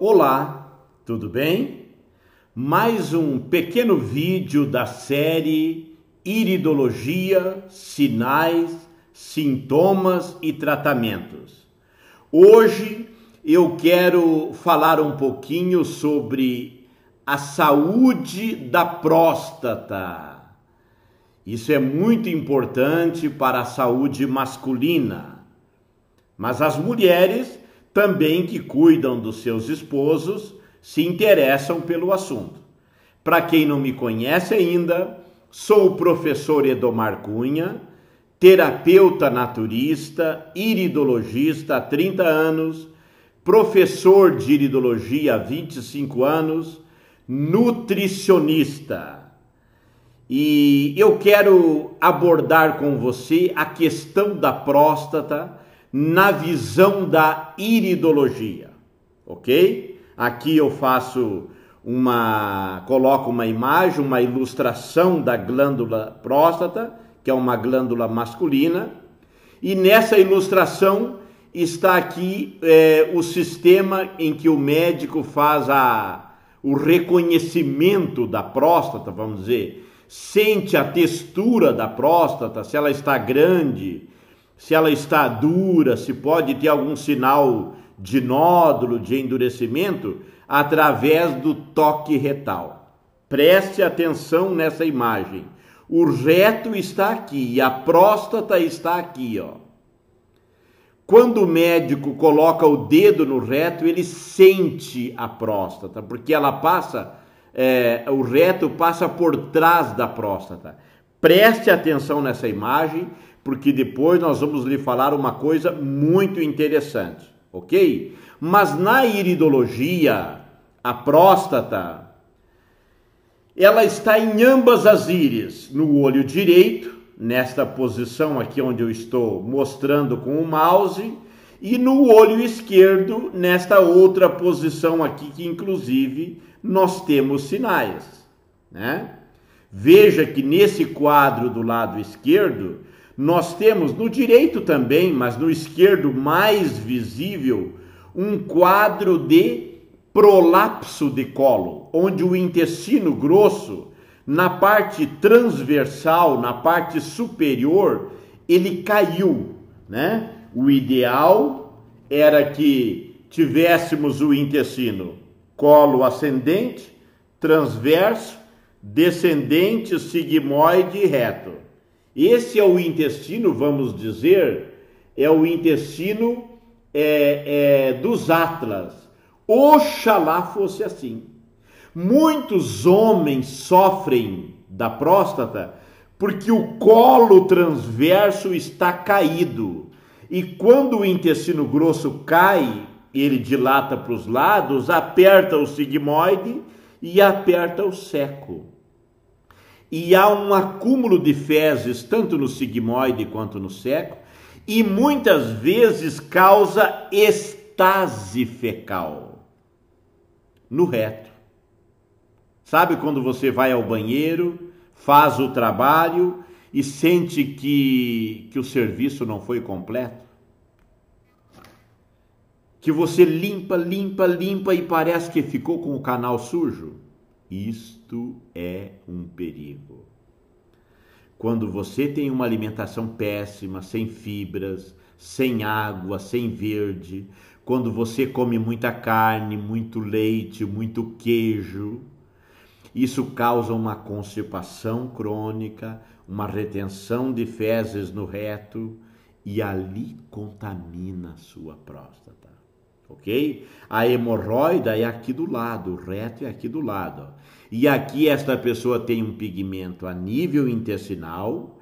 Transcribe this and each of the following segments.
Olá, tudo bem? Mais um pequeno vídeo da série Iridologia, Sinais, Sintomas e Tratamentos. Hoje eu quero falar um pouquinho sobre a saúde da próstata. Isso é muito importante para a saúde masculina. Mas as mulheres também que cuidam dos seus esposos, se interessam pelo assunto. Para quem não me conhece ainda, sou o professor Edomar Cunha, terapeuta naturista, iridologista há 30 anos, professor de iridologia há 25 anos, nutricionista. E eu quero abordar com você a questão da próstata na visão da iridologia, ok? Aqui eu faço uma, coloco uma imagem, uma ilustração da glândula próstata, que é uma glândula masculina, e nessa ilustração está aqui é, o sistema em que o médico faz a, o reconhecimento da próstata, vamos dizer, sente a textura da próstata, se ela está grande, se ela está dura, se pode ter algum sinal de nódulo, de endurecimento, através do toque retal. Preste atenção nessa imagem. O reto está aqui e a próstata está aqui, ó. Quando o médico coloca o dedo no reto, ele sente a próstata, porque ela passa, é, o reto passa por trás da próstata. Preste atenção nessa imagem, porque depois nós vamos lhe falar uma coisa muito interessante, ok? Mas na iridologia, a próstata, ela está em ambas as íris, no olho direito, nesta posição aqui onde eu estou mostrando com o mouse, e no olho esquerdo, nesta outra posição aqui, que inclusive nós temos sinais, né? Veja que nesse quadro do lado esquerdo, nós temos no direito também, mas no esquerdo mais visível, um quadro de prolapso de colo, onde o intestino grosso, na parte transversal, na parte superior, ele caiu, né? O ideal era que tivéssemos o intestino colo ascendente, transverso, descendente, sigmoide e reto. Esse é o intestino, vamos dizer, é o intestino é, é, dos Atlas. Oxalá fosse assim. Muitos homens sofrem da próstata porque o colo transverso está caído. E quando o intestino grosso cai, ele dilata para os lados, aperta o sigmoide e aperta o seco e há um acúmulo de fezes tanto no sigmoide quanto no seco, e muitas vezes causa estase fecal no reto. Sabe quando você vai ao banheiro, faz o trabalho e sente que, que o serviço não foi completo? Que você limpa, limpa, limpa e parece que ficou com o canal sujo? Isto é um perigo. Quando você tem uma alimentação péssima, sem fibras, sem água, sem verde, quando você come muita carne, muito leite, muito queijo, isso causa uma constipação crônica, uma retenção de fezes no reto e ali contamina a sua próstata ok? A hemorroida é aqui do lado, o reto é aqui do lado. E aqui esta pessoa tem um pigmento a nível intestinal,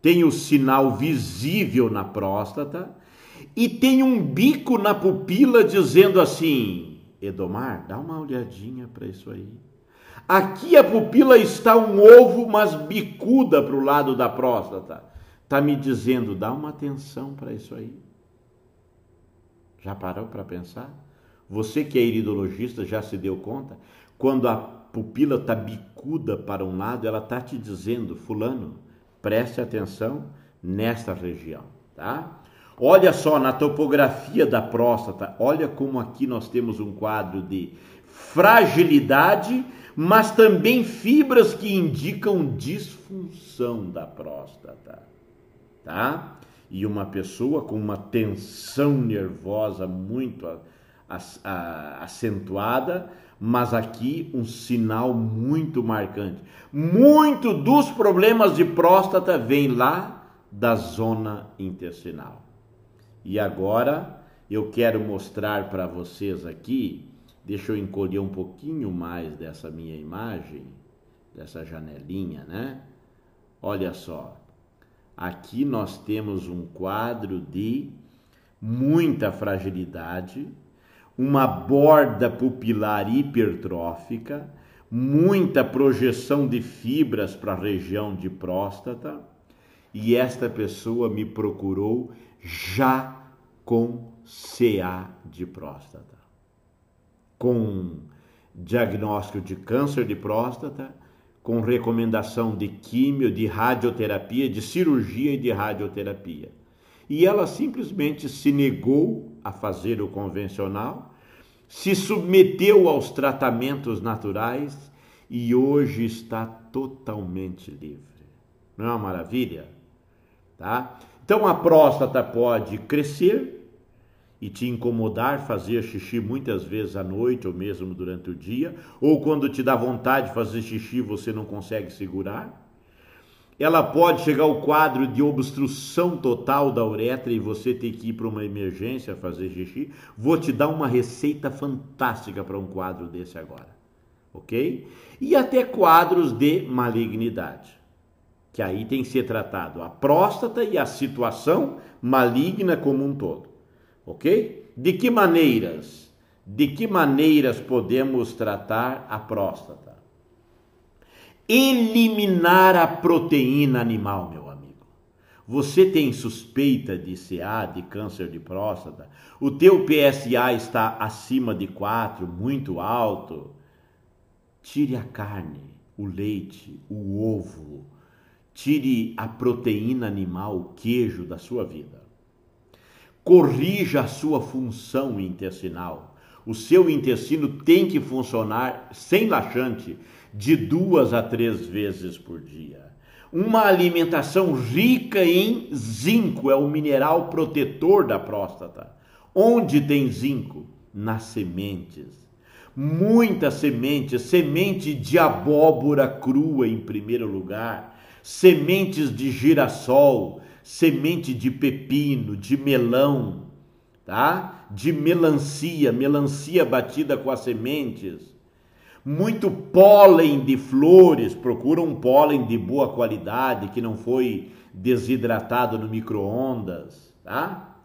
tem o sinal visível na próstata e tem um bico na pupila dizendo assim: Edomar, dá uma olhadinha para isso aí. Aqui a pupila está um ovo, mas bicuda para o lado da próstata. Está me dizendo, dá uma atenção para isso aí. Já parou para pensar? Você que é iridologista já se deu conta? Quando a pupila está bicuda para um lado, ela está te dizendo, fulano, preste atenção nesta região, tá? Olha só na topografia da próstata, olha como aqui nós temos um quadro de fragilidade, mas também fibras que indicam disfunção da próstata, tá? E uma pessoa com uma tensão nervosa muito acentuada, mas aqui um sinal muito marcante. Muito dos problemas de próstata vem lá da zona intestinal. E agora eu quero mostrar para vocês aqui, deixa eu encolher um pouquinho mais dessa minha imagem, dessa janelinha, né? Olha só. Aqui nós temos um quadro de muita fragilidade, uma borda pupilar hipertrófica, muita projeção de fibras para a região de próstata, e esta pessoa me procurou já com CA de próstata, com diagnóstico de câncer de próstata com recomendação de químio, de radioterapia, de cirurgia e de radioterapia. E ela simplesmente se negou a fazer o convencional, se submeteu aos tratamentos naturais e hoje está totalmente livre. Não é uma maravilha? Tá? Então a próstata pode crescer, e te incomodar fazer xixi muitas vezes à noite ou mesmo durante o dia, ou quando te dá vontade de fazer xixi você não consegue segurar. Ela pode chegar ao quadro de obstrução total da uretra e você ter que ir para uma emergência fazer xixi. Vou te dar uma receita fantástica para um quadro desse agora, ok? E até quadros de malignidade que aí tem que ser tratado a próstata e a situação maligna como um todo ok? De que maneiras? De que maneiras podemos tratar a próstata? Eliminar a proteína animal, meu amigo. Você tem suspeita de CA, de câncer de próstata? O teu PSA está acima de 4, muito alto? Tire a carne, o leite, o ovo. Tire a proteína animal, o queijo da sua vida corrija a sua função intestinal. O seu intestino tem que funcionar sem laxante de duas a três vezes por dia. Uma alimentação rica em zinco é o mineral protetor da próstata. Onde tem zinco? Nas sementes. Muitas sementes, semente de abóbora crua em primeiro lugar, sementes de girassol, semente de pepino, de melão, tá? De melancia, melancia batida com as sementes. Muito pólen de flores, procura um pólen de boa qualidade que não foi desidratado no micro-ondas, tá?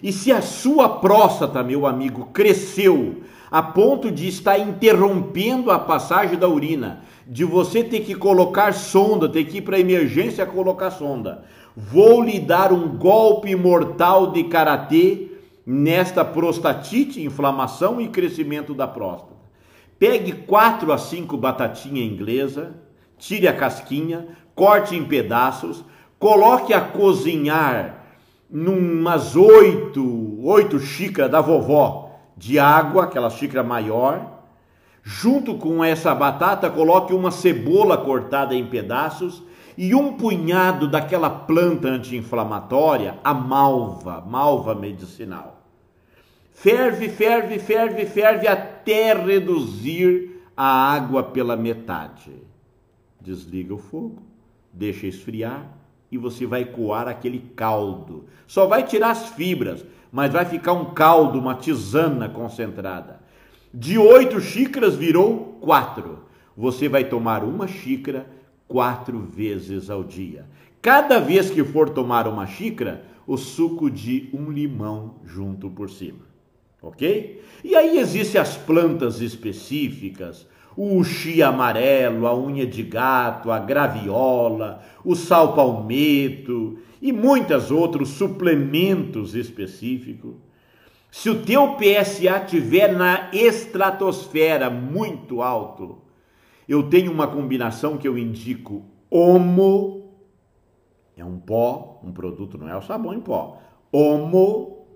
E se a sua próstata, meu amigo, cresceu a ponto de estar interrompendo a passagem da urina, de você ter que colocar sonda, ter que ir para emergência colocar sonda, vou lhe dar um golpe mortal de karatê nesta prostatite, inflamação e crescimento da próstata. Pegue quatro a cinco batatinha inglesa, tire a casquinha, corte em pedaços, coloque a cozinhar numas oito, oito xícaras da vovó de água, aquela xícara maior. Junto com essa batata, coloque uma cebola cortada em pedaços e um punhado daquela planta anti-inflamatória, a malva, malva medicinal. Ferve, ferve, ferve, ferve até reduzir a água pela metade. Desliga o fogo, deixa esfriar e você vai coar aquele caldo. Só vai tirar as fibras, mas vai ficar um caldo, uma tisana concentrada. De oito xícaras virou quatro. Você vai tomar uma xícara quatro vezes ao dia. Cada vez que for tomar uma xícara, o suco de um limão junto por cima. Ok? E aí existem as plantas específicas, o chi amarelo, a unha de gato, a graviola, o sal palmeto e muitas outros suplementos específicos. Se o teu PSA tiver na estratosfera muito alto, eu tenho uma combinação que eu indico: homo, é um pó, um produto, não é o sabão em pó. Homo,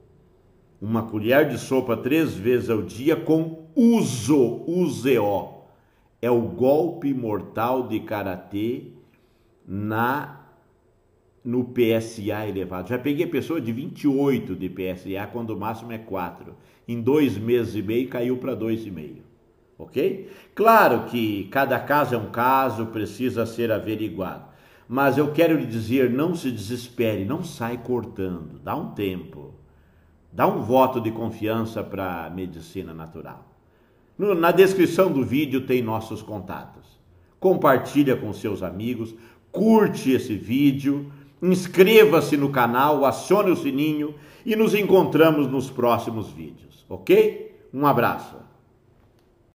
uma colher de sopa três vezes ao dia com uso, useo. É o golpe mortal de karatê na no PSA elevado. Já peguei pessoa de 28 de PSA, quando o máximo é 4. Em dois meses e meio caiu para 2,5 ok? Claro que cada caso é um caso, precisa ser averiguado. Mas eu quero lhe dizer, não se desespere, não sai cortando, dá um tempo. Dá um voto de confiança para a medicina natural. No, na descrição do vídeo tem nossos contatos. Compartilha com seus amigos, curte esse vídeo, inscreva-se no canal, acione o sininho e nos encontramos nos próximos vídeos, ok? Um abraço.